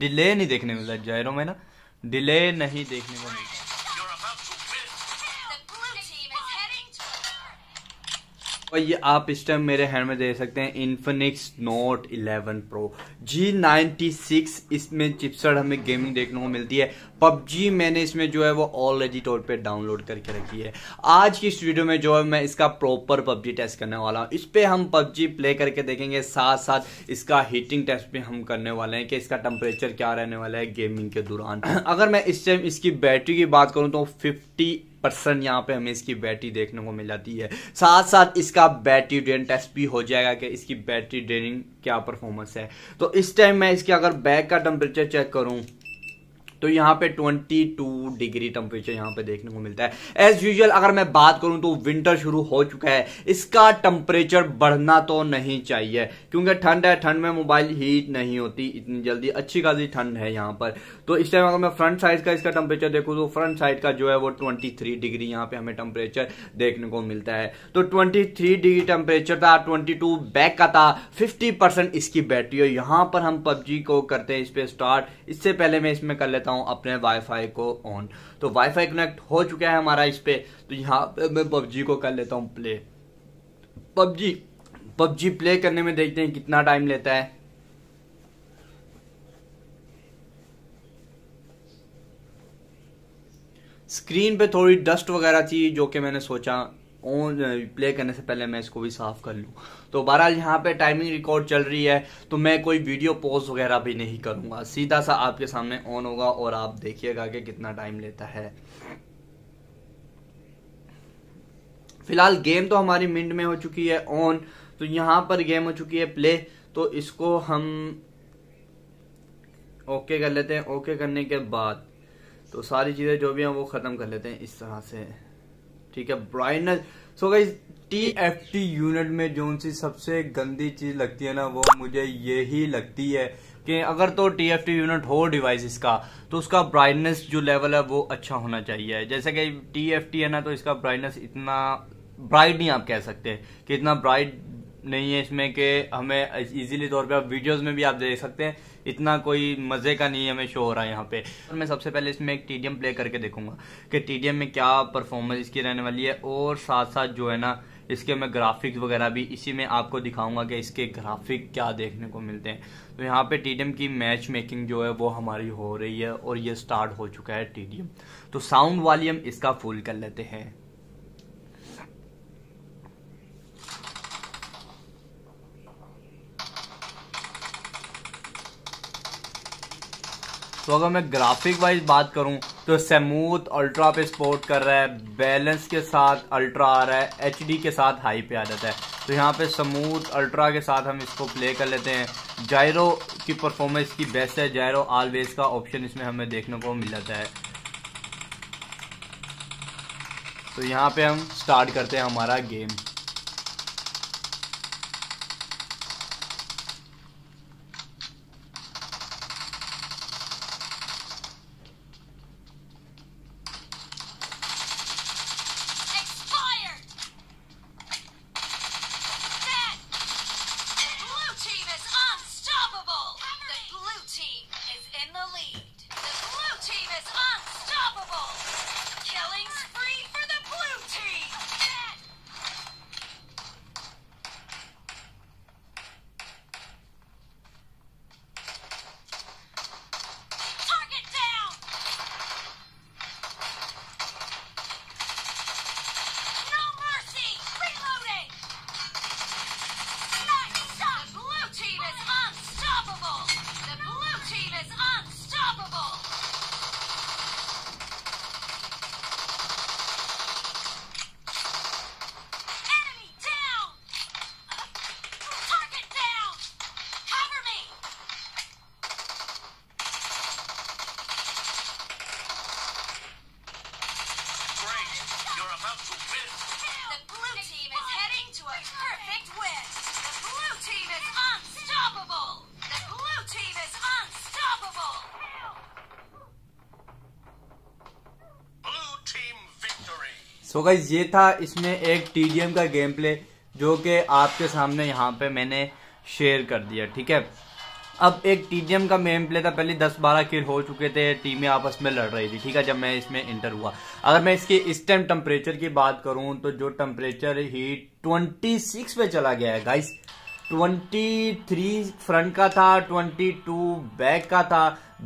delay नहीं देखने को मिला जायरों में ना डिले नहीं देखने को मिलता और ये आप इस टाइम मेरे हैंड में दे सकते हैं Infinix Note 11 Pro G ninety six इसमें चिपसड़ हमें गेमिंग देखने को मिलती है पबजी मैंने इसमें जो है वो ऑलरेडी तौर पे डाउनलोड करके रखी है आज की इस वीडियो में जो है मैं इसका प्रॉपर पबजी टेस्ट करने वाला हूँ इस पर हम पबजी प्ले करके देखेंगे साथ साथ इसका हीटिंग टेस्ट भी हम करने वाले हैं कि इसका टेम्परेचर क्या रहने वाला है गेमिंग के दौरान अगर मैं इस टाइम इसकी बैटरी की बात करूँ तो फिफ्टी परसेंट यहाँ पे हमें इसकी बैटरी देखने को मिल जाती है साथ साथ इसका बैटरी ड्रेन टेस्ट भी हो जाएगा कि इसकी बैटरी ड्रेनिंग क्या परफॉर्मेंस है तो इस टाइम मैं इसके अगर बैक का टेम्परेचर चेक करूँ तो यहाँ पे 22 डिग्री टेम्परेचर यहाँ पे देखने को मिलता है एज यूजल अगर मैं बात करूँ तो विंटर शुरू हो चुका है इसका टेम्परेचर बढ़ना तो नहीं चाहिए क्योंकि ठंड है ठंड में मोबाइल हीट नहीं होती इतनी जल्दी अच्छी खासी ठंड है यहाँ पर तो इस टाइम अगर मैं फ्रंट साइड का इसका टेम्परेचर देखूँ तो फ्रंट साइड का जो है वो ट्वेंटी डिग्री यहाँ पे हमें टेम्परेचर देखने को मिलता है तो ट्वेंटी डिग्री टेम्परेचर था ट्वेंटी बैक का था फिफ्टी परसेंट इसकी बैटरी है यहाँ पर हम पबजी को करते हैं इस पर स्टार्ट इससे पहले मैं इसमें कर लेता करता हूँ अपने वाईफाई को ऑन तो वाईफाई कनेक्ट हो चुका है हमारा इस पर तो यहाँ पे मैं पबजी को कर लेता हूँ प्ले पबजी पबजी प्ले करने में देखते हैं कितना टाइम लेता है स्क्रीन पे थोड़ी डस्ट वगैरह थी जो कि मैंने सोचा ऑन प्ले uh, करने से पहले मैं इसको भी साफ़ कर लूँ तो बहरहाल यहाँ पे टाइमिंग रिकॉर्ड चल रही है तो मैं कोई वीडियो पोज वगैरह भी नहीं करूँगा सीधा सा आपके सामने ऑन होगा और आप देखिएगा कि कितना टाइम लेता है फिलहाल गेम तो हमारी मिंड में हो चुकी है ऑन तो यहाँ पर गेम हो चुकी है प्ले तो इसको हम ओके कर लेते हैं ओके करने के बाद तो सारी चीज़ें जो भी हैं वो ख़त्म कर लेते हैं इस तरह से ठीक है ब्राइटनेस सो गई टी एफ टी यूनिट में जो सी सबसे गंदी चीज लगती है ना वो मुझे यही लगती है कि अगर तो टी एफ टी यूनिट हो डिवाइस इसका तो उसका ब्राइटनेस जो लेवल है वो अच्छा होना चाहिए जैसे कि टी एफ टी है ना तो इसका ब्राइटनेस इतना ब्राइट नहीं आप कह सकते कि इतना ब्राइट नहीं है इसमें कि हमें इजीली तौर पे आप वीडियोस में भी आप देख सकते हैं इतना कोई मज़े का नहीं हमें शो हो रहा है यहाँ पे और मैं सबसे पहले इसमें एक टी प्ले करके देखूंगा कि टी में क्या परफॉर्मेंस इसकी रहने वाली है और साथ साथ जो है ना इसके मैं ग्राफिक्स वगैरह भी इसी में आपको दिखाऊंगा कि इसके ग्राफिक क्या देखने को मिलते हैं तो यहाँ पे टी की मैच मेकिंग जो है वो हमारी हो रही है और ये स्टार्ट हो चुका है टी तो साउंड वॉल्यूम इसका फुल कर लेते हैं तो अगर मैं ग्राफिक वाइज बात करूं तो सेमूथ अल्ट्रा पे स्पोर्ट कर रहा है बैलेंस के साथ अल्ट्रा आ रहा है एच के साथ हाई पे आ जाता है तो यहाँ पे समूथ अल्ट्रा के साथ हम इसको प्ले कर लेते हैं जायरो की परफॉर्मेंस की बेस्ट है जायरो ऑलवेज का ऑप्शन इसमें हमें देखने को मिल जाता है तो यहाँ पे हम स्टार्ट करते हैं हमारा गेम सो तो गाइज ये था इसमें एक टी का गेम प्ले जो कि आपके सामने यहाँ पे मैंने शेयर कर दिया ठीक है अब एक टी का मेन प्ले था पहले 10-12 किल हो चुके थे टीमें आपस में लड़ रही थी ठीक है जब मैं इसमें इंटर हुआ अगर मैं इसके इस टाइम टेम्परेचर की बात करूं तो जो टेम्परेचर ही 26 पे चला गया है गाइस 23 फ्रंट का था 22 बैक का था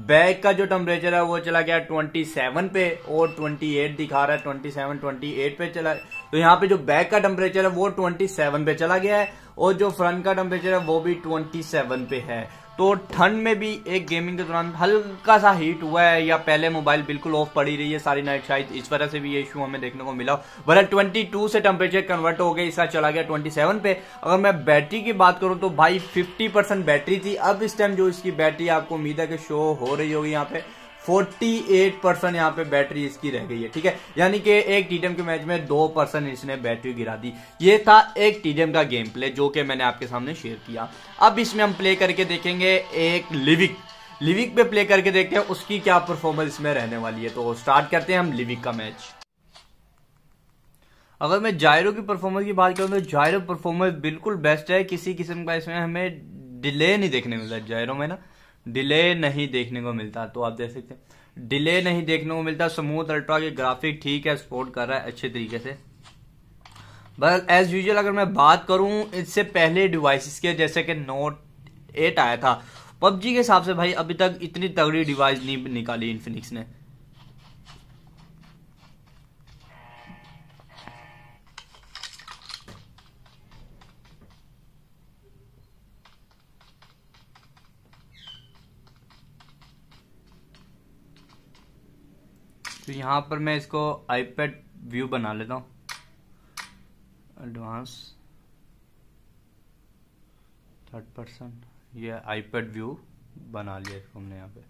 बैक का जो टेम्परेचर है वो चला गया 27 पे और 28 दिखा रहा है 27 28 पे चला तो यहाँ पे जो बैक का टेम्परेचर है वो 27 पे चला गया है और जो फ्रंट का टेम्परेचर है वो भी 27 पे है तो ठंड में भी एक गेमिंग के दौरान हल्का सा हीट हुआ है या पहले मोबाइल बिल्कुल ऑफ पड़ी रही है सारी नाइट शायद इस वजह से भी ये इशू हमें देखने को मिला वरना 22 से टेम्परेचर कन्वर्ट हो गया इसका चला गया 27 पे अगर मैं बैटरी की बात करूँ तो भाई 50 बैटरी थी अब इस टाइम जो इसकी बैटरी आपको उम्मीद है कि शो हो रही होगी यहाँ पे 48 परसेंट यहाँ पे बैटरी इसकी रह गई है ठीक है यानी कि एक टीडीएम के मैच में दो परसेंट इसने बैटरी गिरा दी ये था एक टीडीएम का गेम प्ले जो कि मैंने आपके सामने शेयर किया अब इसमें हम प्ले करके देखेंगे एक लिविक लिविक पे प्ले करके देखते हैं उसकी क्या परफॉर्मेंस इसमें रहने वाली है तो स्टार्ट करते हैं हम लिविक का मैच अगर मैं जायरो की परफॉर्मेंस की बात करूं तो जायरो परफॉर्मेंस बिल्कुल बेस्ट है किसी किस्म का इसमें हमें डिले नहीं देखने मिलता जायरो में ना डिले नहीं देखने को मिलता तो आप देख सकते हैं डिले नहीं देखने को मिलता स्मूथ अल्ट्रा के ग्राफिक ठीक है सपोर्ट कर रहा है अच्छे तरीके से बस एज यूजल अगर मैं बात करूं इससे पहले डिवाइसेस के जैसे कि नोट एट आया था पबजी के हिसाब से भाई अभी तक इतनी तगड़ी डिवाइस नहीं निकाली इन्फिनिक्स ने तो यहाँ पर मैं इसको आईपैड व्यू बना लेता हूँ एडवांस थर्ड पर्सन ये आईपैड व्यू बना लिया इसको हमने यहाँ पे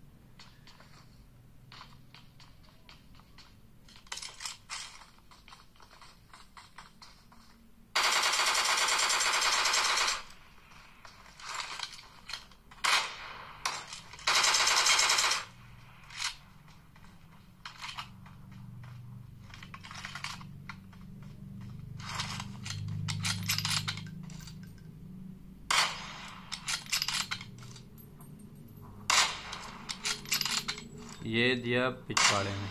ये दिया पिछवाड़े में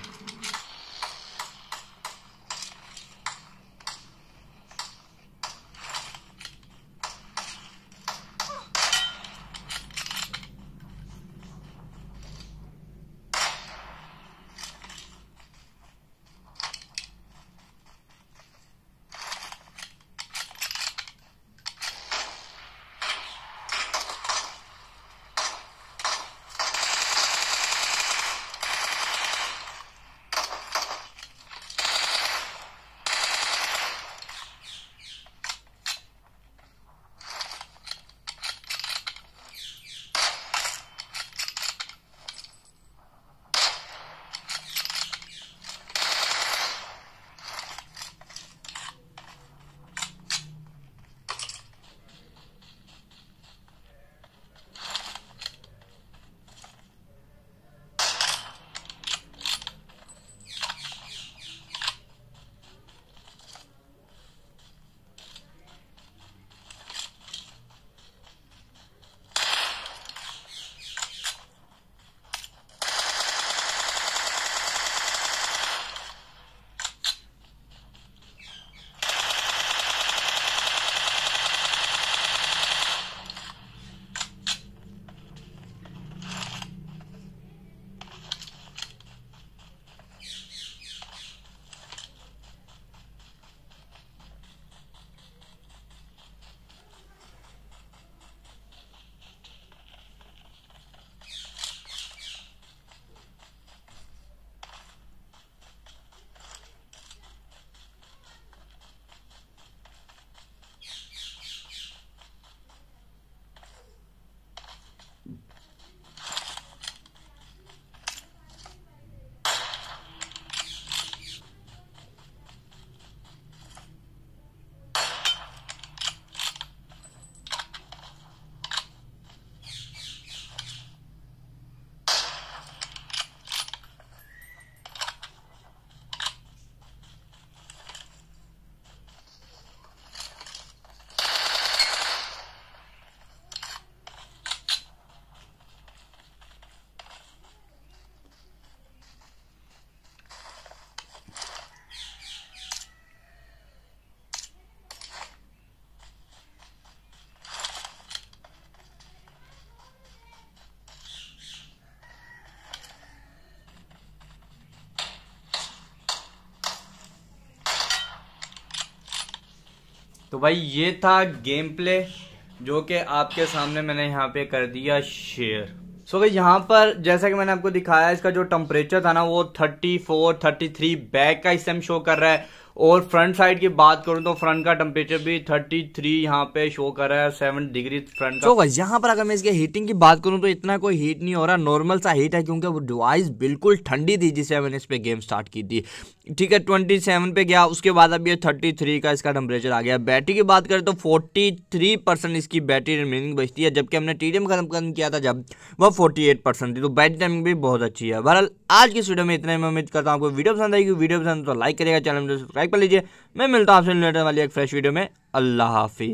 तो भाई ये था गेम प्ले जो कि आपके सामने मैंने यहाँ पे कर दिया शेयर सो भाई यहाँ पर जैसा कि मैंने आपको दिखाया इसका जो टेम्परेचर था ना वो 34, 33 बैक का इस टाइम शो कर रहा है और फ्रंट साइड की बात करूँ तो फ्रंट का टेम्परेचर भी थर्टी थ्री यहाँ पे शो कर रहा है सेवन डिग्री फ्रंट का तो यहाँ पर अगर मैं इसके हीटिंग की बात करूँ तो इतना कोई हीट नहीं हो रहा नॉर्मल सा हीट है क्योंकि वो डिवाइस बिल्कुल ठंडी थी जिसे मैंने इस पर गेम स्टार्ट की थी ठीक है ट्वेंटी सेवन पे गया उसके बाद अब ये थर्टी थ्री का इसका टेम्परेचर आ गया बैटरी की बात करें तो फोर्टी थ्री परसेंट इसकी बैटरी रिमेनिंग बचती है जबकि हमने टी खत्म किया था जब वह फोर्टी एट परसेंट थी तो बैटरी टाइमिंग भी बहुत अच्छी है बहरहाल आज की वीडियो में इतना मैं उम्मीद करता हूँ आपको वीडियो पसंद आएगी वीडियो पसंद तो लाइक करेगा चैनल सब्सक्राइब सब्सक्राइब कर लीजिए मैं मिलता हूँ आपसे लेटर वाली एक फ्रेश वीडियो में अल्लाह हाफिज़